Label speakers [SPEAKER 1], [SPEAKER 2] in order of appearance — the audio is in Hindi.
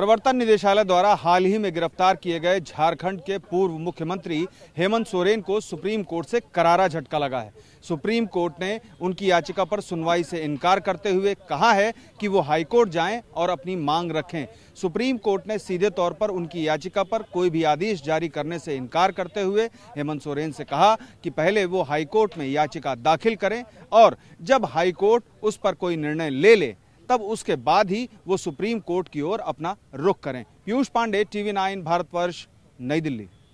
[SPEAKER 1] प्रवर्तन निदेशालय द्वारा हाल ही में गिरफ्तार किए गए झारखंड के पूर्व मुख्यमंत्री हेमंत सोरेन को सुप्रीम कोर्ट से करारा झटका लगा है सुप्रीम कोर्ट ने उनकी याचिका पर सुनवाई से इनकार करते हुए कहा है कि वो हाईकोर्ट जाएं और अपनी मांग रखें सुप्रीम कोर्ट ने सीधे तौर पर उनकी याचिका पर कोई भी आदेश जारी करने से इनकार करते हुए हेमंत सोरेन से कहा कि पहले वो हाईकोर्ट में याचिका दाखिल करें और जब हाईकोर्ट उस पर कोई निर्णय ले ले तब उसके बाद ही वो सुप्रीम कोर्ट की ओर अपना रुख करें पीयूष पांडे टीवी नाइन भारतवर्ष नई दिल्ली